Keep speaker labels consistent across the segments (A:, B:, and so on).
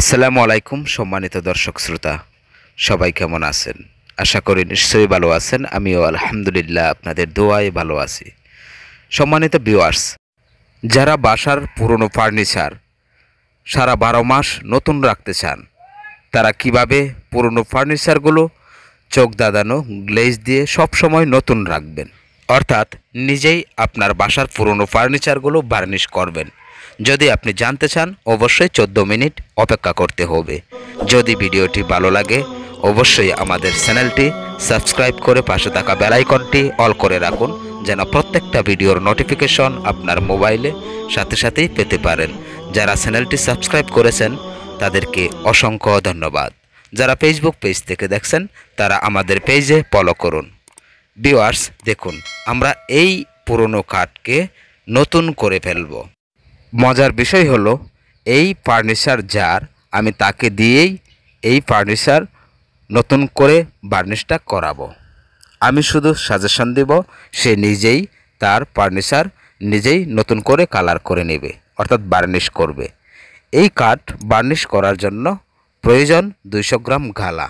A: আসসালামু আলাইকুম সম্মানিত দর্শক শ্রোতা সবাই কেমন আছেন আশা করি নিশ্চয়ই ভালো আছেন আমিও আলহামদুলিল্লাহ আপনাদের দোয়ায় ভালো আছি সম্মানিত বিওয়ার্স যারা বাসার পুরনো ফার্নিচার সারা বারো মাস নতুন রাখতে চান তারা কিভাবে পুরনো ফার্নিচারগুলো চোখ দাদানো গ্লেজ দিয়ে সবসময় নতুন রাখবেন অর্থাৎ নিজেই আপনার বাসার পুরনো ফার্নিচারগুলো বার্নিশ করবেন যদি আপনি জানতে চান অবশ্যই ১৪ মিনিট অপেক্ষা করতে হবে যদি ভিডিওটি ভালো লাগে অবশ্যই আমাদের চ্যানেলটি সাবস্ক্রাইব করে পাশে থাকা বেলাইকনটি অল করে রাখুন যেন প্রত্যেকটা ভিডিওর নোটিফিকেশন আপনার মোবাইলে সাথে সাথেই পেতে পারেন যারা চ্যানেলটি সাবস্ক্রাইব করেছেন তাদেরকে অসংখ্য ধন্যবাদ যারা ফেসবুক পেজ থেকে দেখছেন তারা আমাদের পেজে ফলো করুন ভিওয়ার্স দেখুন আমরা এই পুরনো কাঠকে নতুন করে ফেলব মজার বিষয় হলো এই ফার্নিচার যার আমি তাকে দিয়েই এই ফার্নিচার নতুন করে বার্নিশটা করাবো আমি শুধু সাজেশন দেব সে নিজেই তার ফার্নিচার নিজেই নতুন করে কালার করে নেবে অর্থাৎ বার্নিশ করবে এই কাঠ বার্নিশ করার জন্য প্রয়োজন দুইশো গ্রাম গালা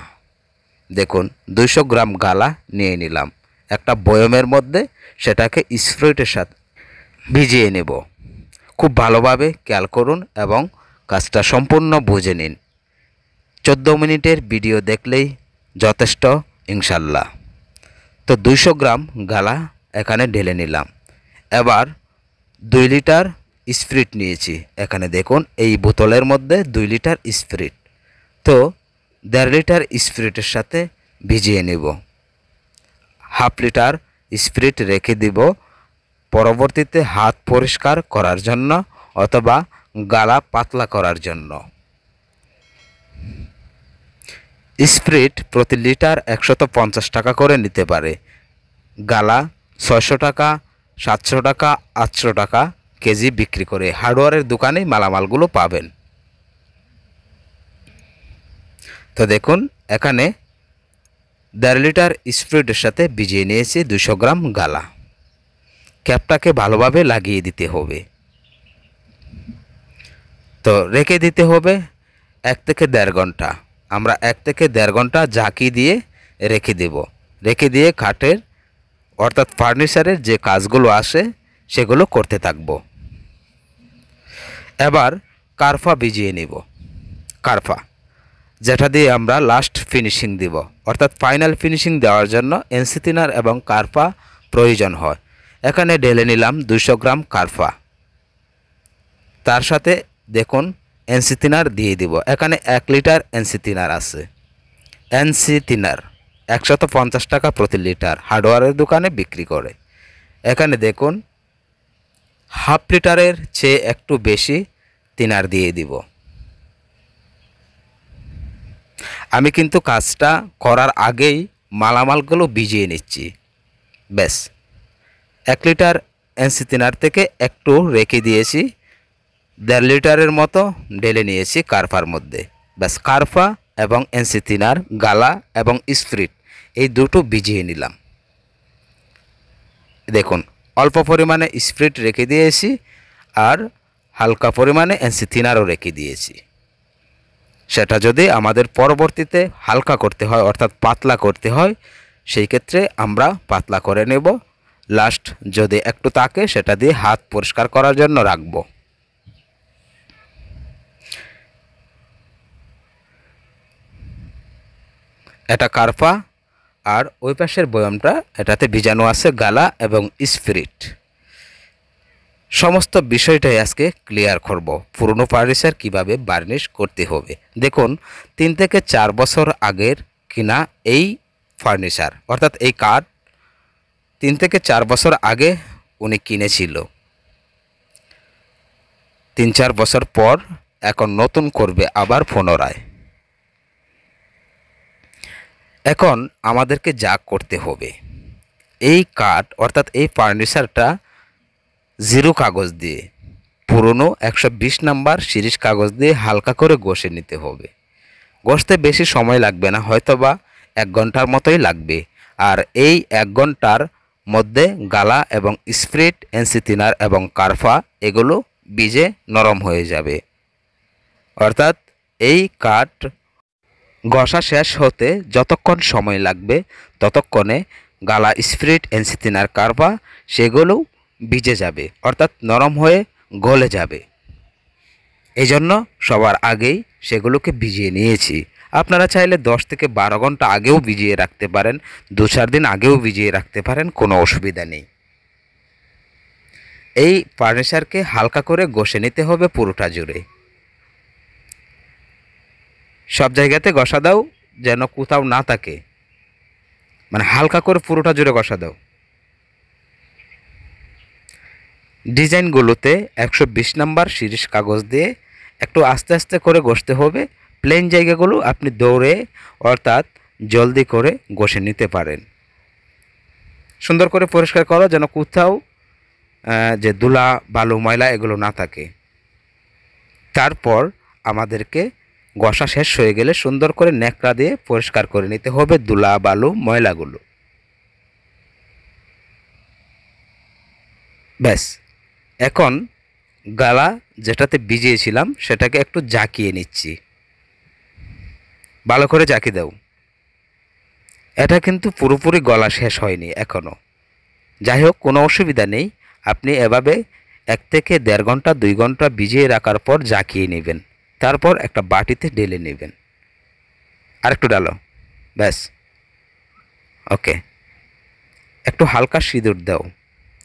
A: দেখুন দুইশো গ্রাম গালা নিয়ে নিলাম একটা বয়মের মধ্যে সেটাকে স্প্রিটের সাথে ভিজিয়ে নেব খুব ভালোভাবে খেয়াল করুন এবং কাজটা সম্পূর্ণ বুঝে নিন চোদ্দ মিনিটের ভিডিও দেখলেই যথেষ্ট ইনশাল্লাহ তো দুইশো গ্রাম গালা এখানে ঢেলে নিলাম এবার দুই লিটার স্প্রিট নিয়েছি এখানে দেখুন এই বোতলের মধ্যে দুই লিটার স্প্রিট তো দেড় লিটার স্প্রিটের সাথে ভিজিয়ে নেব হাফ লিটার স্প্রিট রেখে দিব পরবর্তীতে হাত পরিষ্কার করার জন্য অথবা গালা পাতলা করার জন্য স্প্রিট প্রতি লিটার একশত পঞ্চাশ টাকা করে নিতে পারে গালা ছয়শো টাকা সাতশো টাকা আটশো টাকা কেজি বিক্রি করে হার্ডওয়ারের দোকানে মালামালগুলো পাবেন তো দেখুন এখানে দেড় লিটার স্প্রিটের সাথে ভিজিয়ে নিয়েছি দুশো গ্রাম গালা ক্যাপটাকে ভালোভাবে লাগিয়ে দিতে হবে তো রেখে দিতে হবে এক থেকে দেড় ঘন্টা আমরা এক থেকে দেড় ঘন্টা ঝাঁকি দিয়ে রেখে দেব রেখে দিয়ে খাটের অর্থাৎ ফার্নিচারের যে কাজগুলো আসে সেগুলো করতে থাকব এবার কারফা ভিজিয়ে নেব কারফা যেটা দিয়ে আমরা লাস্ট ফিনিশিং দিব অর্থাৎ ফাইনাল ফিনিশিং দেওয়ার জন্য এনসিতিনার এবং কারফা প্রয়োজন হয় এখানে ঢেলে নিলাম দুশো গ্রাম কারফা তার সাথে দেখুন এনসিথিনার দিয়ে দিব এখানে এক লিটার এনসিথিনার আছে এনসিথিনার একশত পঞ্চাশ টাকা প্রতি লিটার হার্ডওয়ারের দোকানে বিক্রি করে এখানে দেখুন হাফ লিটারের চেয়ে একটু বেশি তিনার দিয়ে দিব আমি কিন্তু কাজটা করার আগেই মালামালগুলো ভিজিয়ে নিচ্ছি ব্যাস এক লিটার এনসিতিনার থেকে একটু রেখে দিয়েছি দেড় লিটারের মতো ঢেলে নিয়েছি কারফার মধ্যে ব্যাস কারফা এবং এনসিথিনার গালা এবং স্প্রিট এই দুটো ভিজিয়ে নিলাম দেখুন অল্প পরিমাণে স্প্রিট রেখে দিয়েছি আর হালকা পরিমাণে এনসিথিনারও রেখে দিয়েছি সেটা যদি আমাদের পরবর্তীতে হালকা করতে হয় অর্থাৎ পাতলা করতে হয় সেই ক্ষেত্রে আমরা পাতলা করে নেব লাস্ট যদি একটু তাকে সেটা দিয়ে হাত পরিষ্কার করার জন্য রাখবো এটা কার্পা আর ওই পাশের বয়ামটা এটাতে ভিজানো আছে গালা এবং স্পিরিট সমস্ত বিষয়টাই আজকে ক্লিয়ার করব পুরনো ফার্নিচার কিভাবে বার্নিশ করতে হবে দেখুন তিন থেকে চার বছর আগের কিনা এই ফার্নিচার অর্থাৎ এই কাঠ তিন থেকে চার বছর আগে উনি কিনেছিল তিন চার বছর পর এখন নতুন করবে আবার পুনরায় এখন আমাদেরকে যা করতে হবে এই কাঠ অর্থাৎ এই ফার্নিচারটা জিরো কাগজ দিয়ে পুরনো একশো বিশ নাম্বার সিরিজ কাগজ দিয়ে হালকা করে ঘষে নিতে হবে ঘষতে বেশি সময় লাগবে না হয়তোবা এক ঘন্টার মতোই লাগবে আর এই এক ঘন্টার মধ্যে গালা এবং স্প্রিট এনসিথিনার এবং কার্ফা এগুলো বীজে নরম হয়ে যাবে অর্থাৎ এই কাঠ ঘষা শেষ হতে যতক্ষণ সময় লাগবে ততক্ষণে গালা স্প্রিট এনসিথিনার কার্ফা সেগুলোও ভিজে যাবে অর্থাৎ নরম হয়ে গলে যাবে এজন্য সবার আগেই সেগুলোকে ভিজিয়ে নিয়েছি আপনারা চাইলে 10 থেকে বারো ঘন্টা আগেও ভিজিয়ে রাখতে পারেন দু চার দিন আগেও ভিজিয়ে রাখতে পারেন কোনো অসুবিধা নেই এই ফার্নিচারকে হালকা করে ঘষে নিতে হবে পুরোটা জুড়ে সব জায়গাতে ঘষা দাও যেন কোথাও না থাকে মানে হালকা করে পুরোটা জুড়ে ঘষা দাও ডিজাইনগুলোতে একশো বিশ নাম্বার শিরিষ কাগজ দিয়ে একটু আস্তে আস্তে করে ঘষতে হবে প্লেন জায়গাগুলো আপনি দৌড়ে অর্থাৎ জলদি করে ঘষে নিতে পারেন সুন্দর করে পরিষ্কার করো যেন কোথাও যে দুলা বালু ময়লা এগুলো না থাকে তারপর আমাদেরকে গসা শেষ হয়ে গেলে সুন্দর করে ন্যাকড়া দিয়ে পরিষ্কার করে নিতে হবে দুলা বালু ময়লাগুলো ব্যাস এখন গালা যেটাতে ভিজিয়েছিলাম সেটাকে একটু জাকিয়ে নিচ্ছি ভালো করে জাকি দাও এটা কিন্তু পুরোপুরি গলা শেষ হয়নি এখনও যাই হোক কোনো অসুবিধা নেই আপনি এভাবে এক থেকে দেড় ঘন্টা দুই ঘন্টা ভিজিয়ে রাখার পর জাকিয়ে নেবেন তারপর একটা বাটিতে ঢেলে নেবেন আর একটু ডালো ব্যাস ওকে একটু হালকা সিঁদুর দাও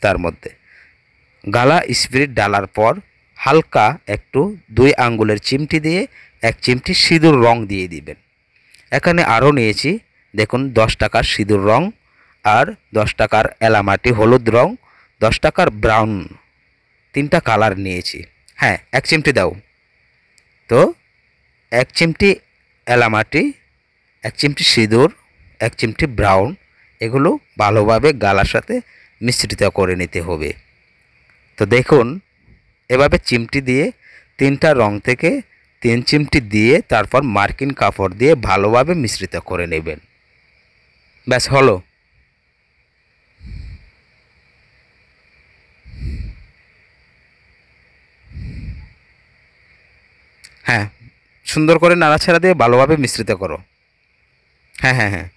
A: তার মধ্যে গালা স্পিরিট ডালার পর হালকা একটু দুই আঙ্গুলের চিমটি দিয়ে এক চিমটি সিঁদুর রং দিয়ে দিবেন এখানে আরও নিয়েছি দেখুন দশ টাকার সিঁদুর রং আর দশ টাকার এলামাটি হলুদ রং দশ টাকার ব্রাউন তিনটা কালার নিয়েছি হ্যাঁ এক চিমটি দাও তো এক চিমটি এলামাটি এক চিমটি সিঁদুর এক চিমটি ব্রাউন এগুলো ভালোভাবে গালার সাথে মিশ্রিত করে নিতে হবে তো দেখুন এভাবে চিমটি দিয়ে তিনটা রং থেকে তিন চিমটি দিয়ে তারপর মার্কিন কাপড় দিয়ে ভালোভাবে মিশ্রিত করে নেবেন ব্যাস হলো হ্যাঁ সুন্দর করে নাড়াছাড়া দিয়ে ভালোভাবে মিশ্রিত করো হ্যাঁ হ্যাঁ হ্যাঁ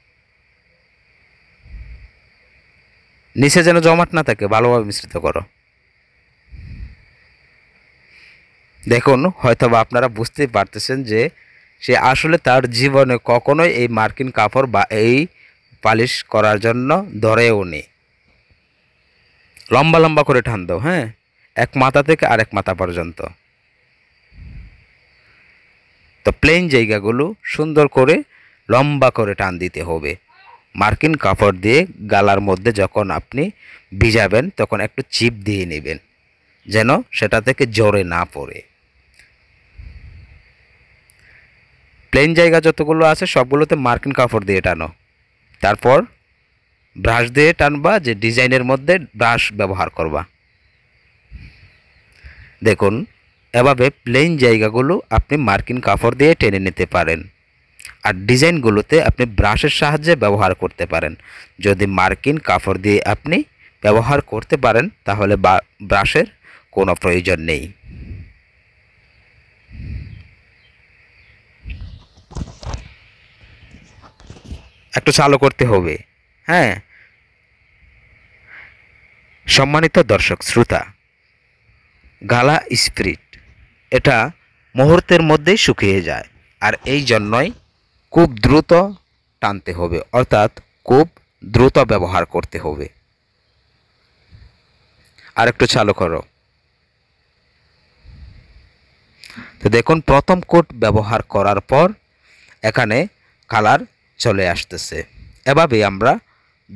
A: নিচে যেন জমাট না থাকে ভালোভাবে মিশ্রিত করো দেখুন হয়তো আপনারা বুঝতে পারতেছেন যে সে আসলে তার জীবনে কখনোই এই মার্কিন কাপড় বা এই পালিশ করার জন্য ধরেও নি লম্বা লম্বা করে টান দাও হ্যাঁ এক মাথা থেকে আরেক মাথা পর্যন্ত তো প্লেন জায়গাগুলো সুন্দর করে লম্বা করে টান দিতে হবে মার্কিন কাপড় দিয়ে গালার মধ্যে যখন আপনি ভিজাবেন তখন একটু চিপ দিয়ে নেবেন যেন সেটা থেকে জোরে না পড়ে প্লেন জায়গা যতগুলো আছে সবগুলোতে মার্কিন কাপড় দিয়ে টানো তারপর ব্রাশ দিয়ে টানবা যে ডিজাইনের মধ্যে ব্রাশ ব্যবহার করবা দেখুন এভাবে প্লেন জায়গাগুলো আপনি মার্কিন কাপড় দিয়ে টেনে নিতে পারেন আর ডিজাইনগুলোতে আপনি ব্রাশের সাহায্যে ব্যবহার করতে পারেন যদি মার্কিন কাপড় দিয়ে আপনি ব্যবহার করতে পারেন তাহলে ব্রাশের কোনো প্রয়োজন নেই একটু চালু করতে হবে হ্যাঁ সম্মানিত দর্শক শ্রোতা গালা স্প্রিট এটা মুহূর্তের মধ্যেই শুকিয়ে যায় আর এই জন্যই খুব দ্রুত টানতে হবে অর্থাৎ খুব দ্রুত ব্যবহার করতে হবে আর একটু চালু করো তো দেখুন প্রথম কোট ব্যবহার করার পর এখানে কালার চলে আসতেছে এভাবে আমরা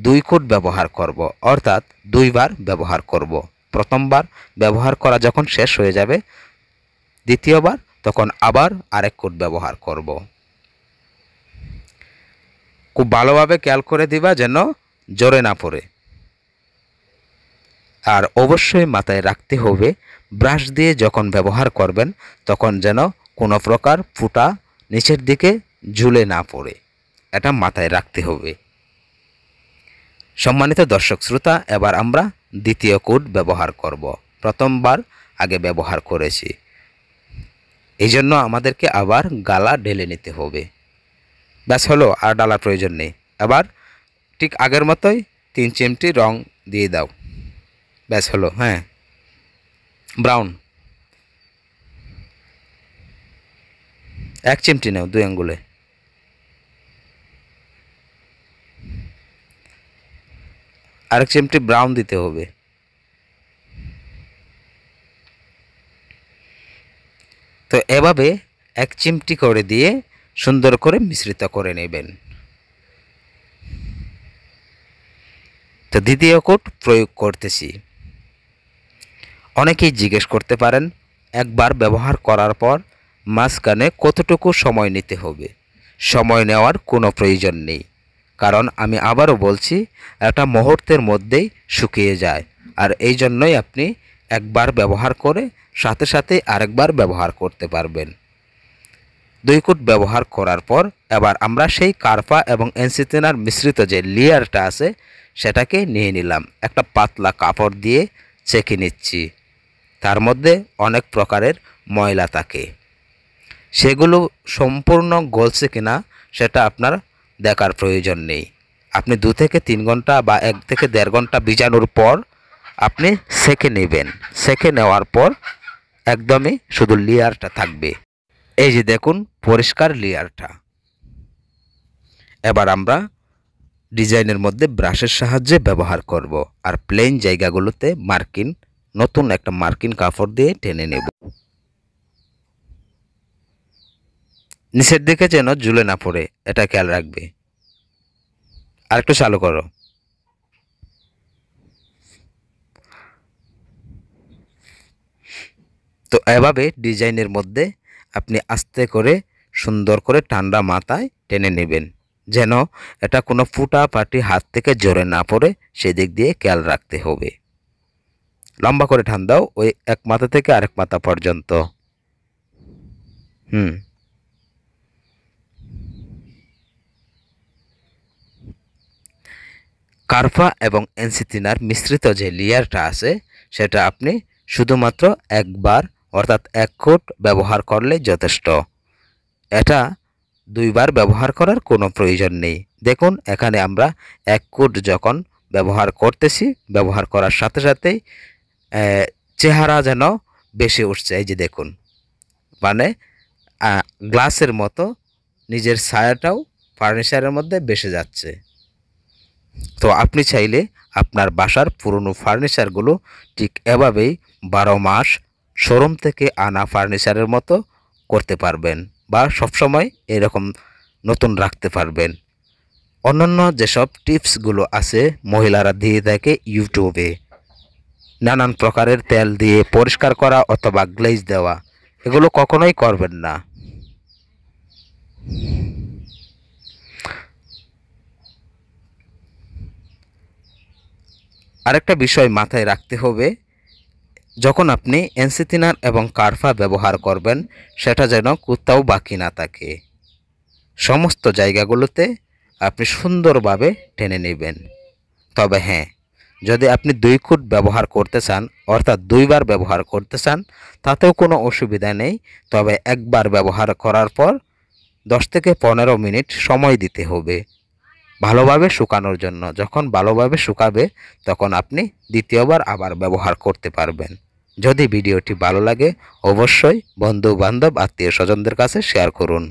A: দুই কোড ব্যবহার করব অর্থাৎ দুইবার ব্যবহার করব প্রথমবার ব্যবহার করা যখন শেষ হয়ে যাবে দ্বিতীয়বার তখন আবার আরেক কোড ব্যবহার করব খুব ভালোভাবে খেয়াল করে দিবা যেন জোরে না পড়ে আর অবশ্যই মাথায় রাখতে হবে ব্রাশ দিয়ে যখন ব্যবহার করবেন তখন যেন কোনো প্রকার ফুটা নিচের দিকে ঝুলে না পড়ে এটা মাথায় রাখতে হবে সম্মানিত দর্শক শ্রোতা এবার আমরা দ্বিতীয় কোড ব্যবহার করব প্রথমবার আগে ব্যবহার করেছি এই জন্য আমাদেরকে আবার গালা ঢেলে নিতে হবে ব্যাস হলো আর ডালার প্রয়োজন নেই আবার ঠিক আগের মতোই তিন চিমটি রং দিয়ে দাও ব্যাস হলো হ্যাঁ ব্রাউন এক চিমটি নাও দুই আঙ্গুলে আরেক চিমটি ব্রাউন দিতে হবে তো এভাবে এক চিমটি করে দিয়ে সুন্দর করে মিশ্রিত করে নেবেন তো দ্বিতীয় কোট প্রয়োগ করতেছি অনেকেই জিজ্ঞেস করতে পারেন একবার ব্যবহার করার পর মাঝখানে কতটুকু সময় নিতে হবে সময় নেওয়ার কোনো প্রয়োজন নেই কারণ আমি আবারও বলছি একটা মুহূর্তের মধ্যেই শুকিয়ে যায় আর এই জন্যই আপনি একবার ব্যবহার করে সাথে সাথে আরেকবার ব্যবহার করতে পারবেন দুই কোট ব্যবহার করার পর এবার আমরা সেই কার্পা এবং এনসিতেনার মিশ্রিত যে লেয়ারটা আছে সেটাকে নিয়ে নিলাম একটা পাতলা কাপড় দিয়ে চেকে নিচ্ছি তার মধ্যে অনেক প্রকারের ময়লা থাকে সেগুলো সম্পূর্ণ গলছে কিনা সেটা আপনার দেখার প্রয়োজন নেই আপনি দু থেকে তিন ঘন্টা বা এক থেকে দেড় ঘন্টা ভিজানোর পর আপনি সেঁকে নেবেন সেঁকে নেওয়ার পর একদমই শুধু লেয়ারটা থাকবে এই যে দেখুন পরিষ্কার লেয়ারটা এবার আমরা ডিজাইনের মধ্যে ব্রাশের সাহায্যে ব্যবহার করব আর প্লেন জায়গাগুলোতে মার্কিন নতুন একটা মার্কিন কাপড় দিয়ে টেনে নেব নিচের দিকে যেন ঝুলে না পড়ে এটা খেয়াল রাখবে আর একটু চালু করো তো এভাবে ডিজাইনের মধ্যে আপনি আস্তে করে সুন্দর করে ঠান্ডা মাথায় টেনে নেবেন যেন এটা কোনো ফুটা পাটি হাত থেকে জোরে না পড়ে সেদিক দিয়ে খেয়াল রাখতে হবে লম্বা করে ঠান্ডাও ওই এক মাথা থেকে আরেক মাথা পর্যন্ত হুম কার্পা এবং এনসিতিনার মিশ্রিত যে লেয়ারটা আছে সেটা আপনি শুধুমাত্র একবার অর্থাৎ এক কোট ব্যবহার করলে যথেষ্ট এটা দুইবার ব্যবহার করার কোনো প্রয়োজন নেই দেখুন এখানে আমরা এক কোট যখন ব্যবহার করতেছি ব্যবহার করার সাথে সাথেই চেহারা যেন বেশি উঠছে এই যে দেখুন মানে গ্লাসের মতো নিজের ছায়াটাও ফার্নিচারের মধ্যে বেশি যাচ্ছে তো আপনি চাইলে আপনার বাসার পুরনো ফার্নিচারগুলো ঠিক এভাবেই বারো মাস শোরুম থেকে আনা ফার্নিচারের মতো করতে পারবেন বা সবসময় এরকম নতুন রাখতে পারবেন অন্যান্য যেসব টিপসগুলো আছে মহিলারা দিয়ে থাকে ইউটিউবে নানান প্রকারের তেল দিয়ে পরিষ্কার করা অথবা গ্লেজ দেওয়া এগুলো কখনোই করবেন না আরেকটা বিষয় মাথায় রাখতে হবে যখন আপনি এনসিথিনার এবং কারফা ব্যবহার করবেন সেটা যেন কোথাও বাকি না থাকে সমস্ত জায়গাগুলোতে আপনি সুন্দরভাবে টেনে নেবেন তবে হ্যাঁ যদি আপনি দুই খুঁট ব্যবহার করতে চান অর্থাৎ দুইবার ব্যবহার করতে চান তাতেও কোনো অসুবিধা নেই তবে একবার ব্যবহার করার পর দশ থেকে পনেরো মিনিট সময় দিতে হবে ভালোভাবে শুকানোর জন্য যখন ভালোভাবে শুকাবে তখন আপনি দ্বিতীয়বার আবার ব্যবহার করতে পারবেন যদি ভিডিওটি ভালো লাগে অবশ্যই বন্ধু বান্ধব আত্মীয় স্বজনদের কাছে শেয়ার করুন